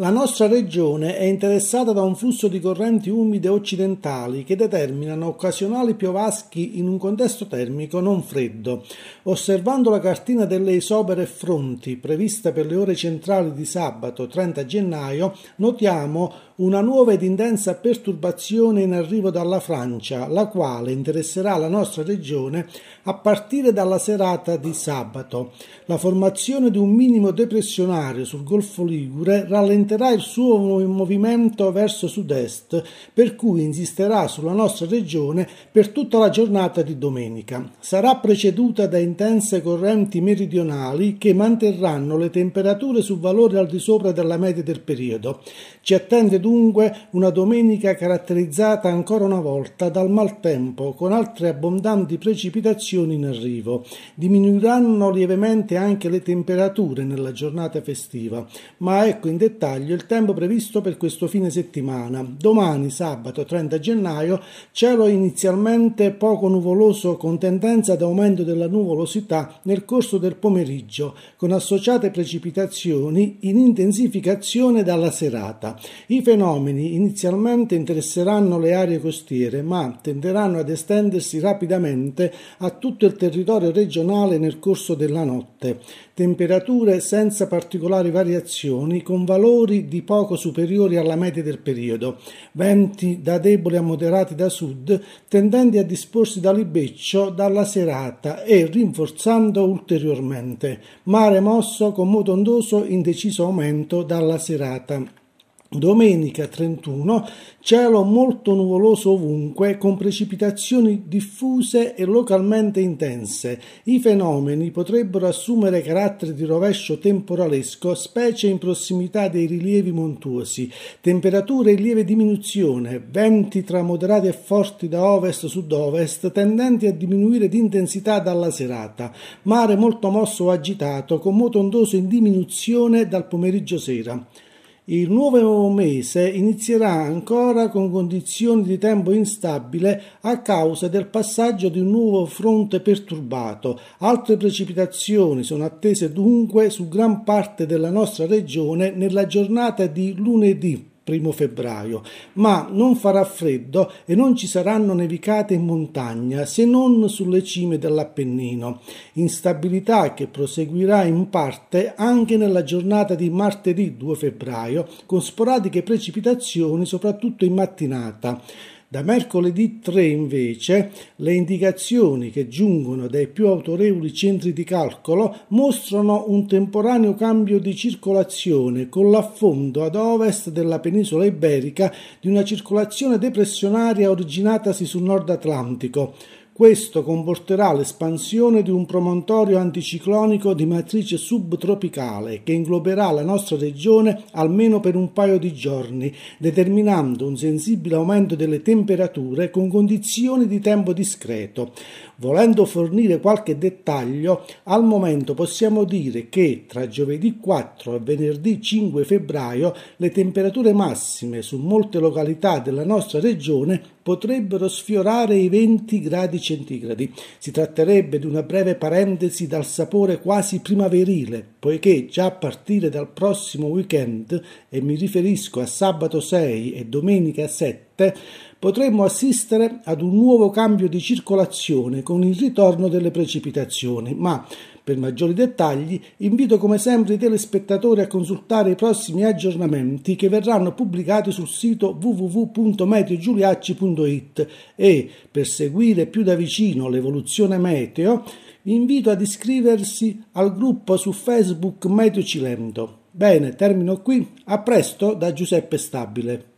La nostra regione è interessata da un flusso di correnti umide occidentali che determinano occasionali piovaschi in un contesto termico non freddo. Osservando la cartina delle isopere fronti prevista per le ore centrali di sabato 30 gennaio, notiamo una nuova ed intensa perturbazione in arrivo dalla Francia, la quale interesserà la nostra regione a partire dalla serata di sabato. La formazione di un minimo depressionario sul Golfo Ligure rallenterà il suo movimento verso sud-est, per cui insisterà sulla nostra regione per tutta la giornata di domenica. Sarà preceduta da intense correnti meridionali che manterranno le temperature su valori al di sopra della media del periodo. Ci attende dunque una domenica caratterizzata ancora una volta dal maltempo, con altre abbondanti precipitazioni in arrivo. Diminuiranno lievemente anche le temperature nella giornata festiva, ma ecco in dettaglio il tempo previsto per questo fine settimana. Domani, sabato 30 gennaio, cielo inizialmente poco nuvoloso con tendenza ad aumento della nuvolosità nel corso del pomeriggio, con associate precipitazioni in intensificazione dalla serata. I fenomeni fenomeni inizialmente interesseranno le aree costiere, ma tenderanno ad estendersi rapidamente a tutto il territorio regionale nel corso della notte. Temperature senza particolari variazioni, con valori di poco superiori alla media del periodo. Venti da deboli a moderati da sud, tendenti a disporsi da libeccio dalla serata e rinforzando ulteriormente. Mare mosso con moto ondoso in deciso aumento dalla serata. Domenica 31 cielo molto nuvoloso ovunque con precipitazioni diffuse e localmente intense. I fenomeni potrebbero assumere carattere di rovescio temporalesco, specie in prossimità dei rilievi montuosi. Temperature in lieve diminuzione, venti tra moderati e forti da ovest-sud-ovest tendenti a diminuire di intensità dalla serata. Mare molto mosso o agitato con moto ondoso in diminuzione dal pomeriggio sera. Il nuovo mese inizierà ancora con condizioni di tempo instabile a causa del passaggio di un nuovo fronte perturbato. Altre precipitazioni sono attese dunque su gran parte della nostra regione nella giornata di lunedì primo febbraio, ma non farà freddo e non ci saranno nevicate in montagna se non sulle cime dell'Appennino. Instabilità che proseguirà in parte anche nella giornata di martedì 2 febbraio, con sporadiche precipitazioni soprattutto in mattinata. Da mercoledì 3 invece le indicazioni che giungono dai più autorevoli centri di calcolo mostrano un temporaneo cambio di circolazione con l'affondo ad ovest della penisola iberica di una circolazione depressionaria originatasi sul nord Atlantico questo comporterà l'espansione di un promontorio anticiclonico di matrice subtropicale che ingloberà la nostra regione almeno per un paio di giorni, determinando un sensibile aumento delle temperature con condizioni di tempo discreto. Volendo fornire qualche dettaglio, al momento possiamo dire che tra giovedì 4 e venerdì 5 febbraio le temperature massime su molte località della nostra regione potrebbero sfiorare i 20 gradi centigradi. Si tratterebbe di una breve parentesi dal sapore quasi primaverile, poiché già a partire dal prossimo weekend, e mi riferisco a sabato 6 e domenica 7, parte, potremmo assistere ad un nuovo cambio di circolazione con il ritorno delle precipitazioni, ma per maggiori dettagli invito come sempre i telespettatori a consultare i prossimi aggiornamenti che verranno pubblicati sul sito www.meteogiuliacci.it e per seguire più da vicino l'evoluzione meteo vi invito ad iscriversi al gruppo su Facebook Meteo Cilento. Bene, termino qui. A presto da Giuseppe Stabile.